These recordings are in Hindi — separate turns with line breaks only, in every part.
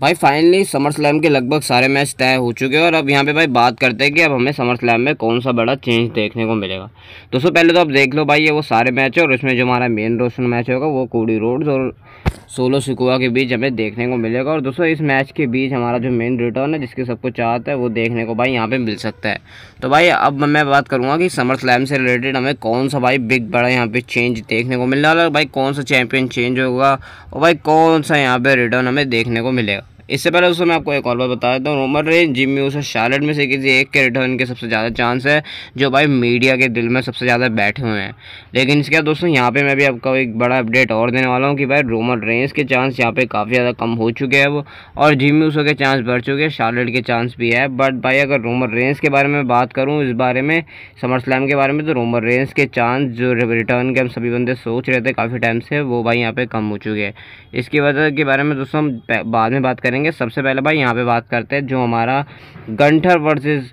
भाई फाइनली समर स्लैम के लगभग सारे मैच तय हो चुके हैं और अब यहाँ पे भाई बात करते हैं कि अब हमें समर स्लैम में कौन सा बड़ा चेंज देखने को मिलेगा दोस्तों पहले तो आप देख लो भाई ये वो सारे मैच है और इसमें जो हमारा मेन रोशन मैच होगा वो कोडी रोड्स और सोलो सिकुआ के बीच हमें देखने को मिलेगा और दोस्तों इस मैच के बीच हमारा जो मेन रिटर्न है जिसके सबको चाहता है वो देखने को भाई यहाँ पर मिल सकता है तो भाई अब मैं बात करूँगा कि समर स्लैम से रिलेटेड हमें कौन सा भाई बिग बड़ा यहाँ पर चेंज देखने को मिलने वाला भाई कौन सा चैम्पियन चेंज होगा और भाई कौन सा यहाँ पर रिटर्न हमें देखने को मिलेगा इससे पहले दोस्तों मैं आपको एक और बात बता देता हूँ Roman Reigns Jim Uso Charlotte में से किसी एक के रिटर्न के सबसे ज़्यादा चांस है जो भाई मीडिया के दिल में सबसे ज़्यादा बैठे हुए हैं लेकिन इसके बाद दोस्तों यहाँ पे मैं भी आपको एक बड़ा अपडेट और देने वाला हूँ कि भाई रोमन रेंस के चांस यहाँ पे काफ़ी ज़्यादा कम हो चुके हैं वो और जिम उसे के चांस बढ़ चुके हैं शार्लेट के चांस भी है बट भाई अगर रोमन रेंस के बारे में बात करूँ इस बारे में समर स्लैम के बारे में तो रोमन रेंस के चांस जो रिटर्न के हम सभी बंदे सोच रहे थे काफ़ी टाइम से वो भाई यहाँ पर कम हो चुके हैं इसकी वजह के बारे में दोस्तों हम बाद में बात करेंगे करेंगे सबसे पहले भाई यहाँ पे बात करते हैं जो हमारा गंठर वर्सेस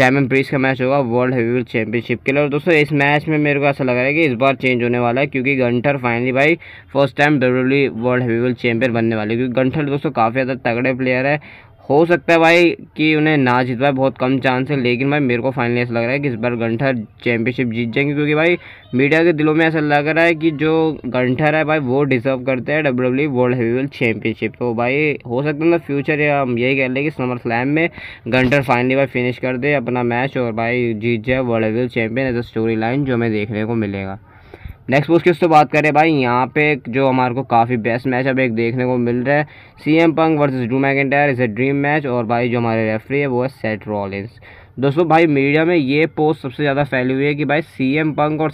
डायमंड ब्रीज का मैच होगा वर्ल्ड हैवीवेट चैंपियनशिप के लिए और दोस्तों इस मैच में मेरे को ऐसा लग रहा है कि इस बार चेंज होने वाला है क्योंकि गंठर फाइनली भाई first time W world heavyweight champion बनने वाले क्योंकि गंठर दोस्तों काफ़ी ज़्यादा तगड़े प्लेयर है हो सकता है भाई कि उन्हें ना जीत पाए बहुत कम चांस है लेकिन भाई मेरे को फाइनली ऐसा लग रहा है कि इस बार गंठर चैंपियनशिप जीत जाएंगे क्योंकि भाई मीडिया के दिलों में ऐसा लग रहा है कि जो गंठर है भाई वो डिजर्व करते हैं W W world heavyweight championship तो भाई हो सकता है ना फ्यूचर या हम यही कह लें कि समर स्लैम में गंठर फाइनली भाई फिनिश कर दे अपना मैच और भाई जीत जाए world heavyweight champion as a story line जो हमें देखने को मिलेगा नेक्स्ट पोस्ट की उससे बात करें भाई यहाँ पे जो हमारे को काफ़ी बेस्ट मैच अब एक देखने को मिल रहा है C M Punk versus Drew McIntyre is a dream match और भाई जो हमारे रेफरी है वो है सेट रॉलिन्स दोस्तों भाई मीडिया में ये पोस्ट सबसे ज़्यादा फैली हुई है कि भाई सीएम पंक और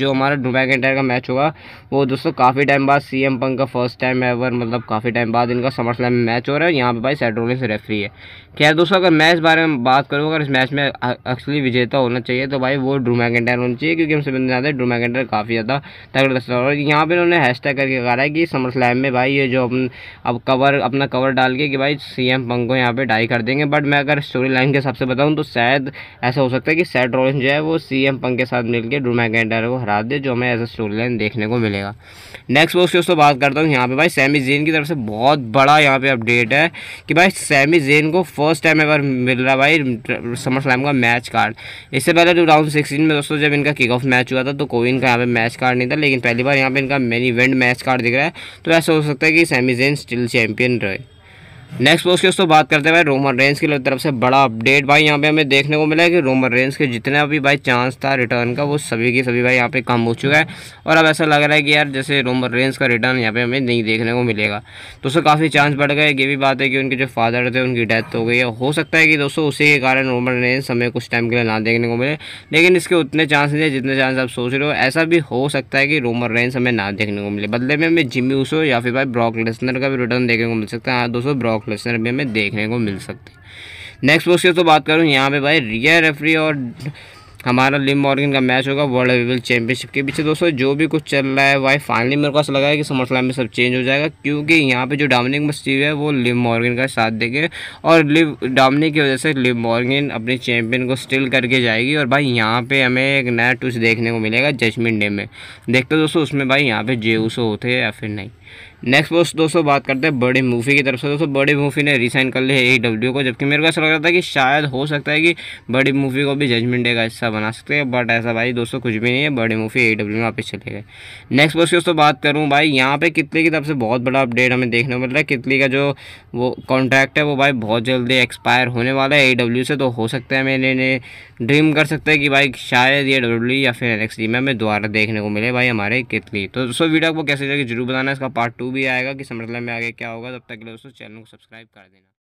जो हमारा डुबैक एंटायर का मैच होगा वो दोस्तों काफ़ी टाइम बाद सीएम पंक का फर्स्ट टाइम एवर मतलब काफ़ी टाइम बाद इनका समर स्लैम में मैच हो रहा है यहाँ पे भाई से रेफरी है खैर दोस्तों अगर मैं इस बारे में बात करूँ अगर इस मैच में एक्चुअली विजेता होना चाहिए तो भाई वो डुमैक एंटायर होना चाहिए क्योंकि हम बंद जाते हैं डुमैक एंटायर काफ़ी ज़्यादा तगड़ा दस्ता और यहाँ पर उन्होंने हैश करके कहा है कि समर स्लैम में भाई ये जो अपन अब कवर अपना कवर डाल के कि भाई सी एम पंक को यहाँ पर डाई कर देंगे बट मैं अगर स्टोरी लाइन के हिसाब से बताऊँ तो शायद ऐसा हो सकता है कि सेट रॉलिंस जो है वो सी एम पंग के साथ मिलकर ड्रू को हरा दे जो हमें एज ए स्टोरी लाइन देखने को मिलेगा नेक्स्ट वो दोस्तों बात करता हूँ यहाँ पे भाई सैमी जेन की तरफ से बहुत बड़ा यहाँ पे अपडेट है कि भाई सैमी जेन को फर्स्ट टाइम एवर मिल रहा भाई समर स्लैम का मैच कार्ड इससे पहले टू थाउजेंड सिक्सटीन में दोस्तों जब इनका किक ऑफ मैच हुआ था तो कोई इनका यहाँ पे मैच कार्ड नहीं था लेकिन पहली बार यहाँ पे इनका मेन इवेंट मैच कार्ड दिख रहा है तो ऐसा हो सकता है कि सैमी जेन स्टिल चैंपियन रहे नेक्स्ट पोस्ट की दोस्तों बात करते हैं भाई रोमन रेंज की तरफ से बड़ा अपडेट भाई यहाँ पे हमें देखने को मिला है कि रोमन रेंज के जितना भी भाई चांस था रिटर्न का वो सभी के सभी भाई यहाँ पे कम हो चुका है और अब ऐसा लग रहा है कि यार जैसे रोमन रेंज का रिटर्न यहाँ पे हमें नहीं देखने को मिलेगा तो उससे काफ़ी चांस बढ़ गए ये भी बात है कि उनके जो फादर थे उनकी डेथ हो गई है हो सकता है कि दोस्तों उसी के कारण रोमन रेंज हमें कुछ टाइम के लिए ना देखने को मिले लेकिन इसके उतने चांस नहीं है जितने चांस आप सोच रहे हो ऐसा भी हो सकता है कि रोमन रेंज हमें ना देखने को मिले बदले में हमें जिमी उसो या फिर भाई ब्रॉक लेसनर का भी रिटर्न देखने को मिल सकता है हाँ दोस्तों ब्रॉक क्लस्टर भी हमें देखने को मिल सकते है नेक्स्ट बॉक्स की तो बात करूँ यहाँ पे भाई रिया रेफरी और हमारा लिम मॉर्गन का मैच होगा वर्ल्ड लेवल चैंपियनशिप के पीछे दोस्तों जो भी कुछ चल रहा है भाई फाइनली मेरे को ऐसा लगा है कि समर स्लैम में सब चेंज हो जाएगा क्योंकि यहाँ पे जो डामिनिक मस्टीव है वो लिम मॉर्गन का साथ देंगे और लिव डामिनिक की वजह से लिम मॉर्गन अपने चैंपियन को स्टिल करके जाएगी और भाई यहाँ पर हमें एक नया ट्विस्ट देखने को मिलेगा जजमेंट डे में देखते दोस्तों उसमें भाई यहाँ पर जे होते हैं या फिर नहीं नेक्स्ट पोस्ट दोस्तों बात करते हैं बड़ी मूफी की तरफ से दोस्तों बड़ी मूफी ने रिसाइन कर लिया ए डब्ल्यू को जबकि मेरे को ऐसा लग रहा था कि शायद हो सकता है कि बड़ी मूफी को भी जजमेंट डे का हिस्सा बना सकते हैं बट ऐसा भाई दोस्तों कुछ भी नहीं है बड़े मूफी ए डब्ल्यू में वापस चले गए नेक्स्ट पोस्ट दोस्तों बात करूँ भाई यहाँ पर कितली की तरफ से बहुत बड़ा अपडेट हमें देखने को मिल रहा है कितली का जो वो कॉन्ट्रैक्ट है वो भाई बहुत जल्दी एक्सपायर होने वाला है ए से तो हो सकता है मैंने ड्रीम कर सकते हैं कि भाई शायद ये डब्ल्यू या फिर एन में हमें दोबारा देखने को मिले भाई हमारे कितली तो दोस्तों वीडियो को कैसे जाएगी जरूर बताना इसका पार्ट टू भी आएगा कि समझ में आगे क्या होगा तब तक के लिए दोस्तों चैनल को सब्सक्राइब कर देना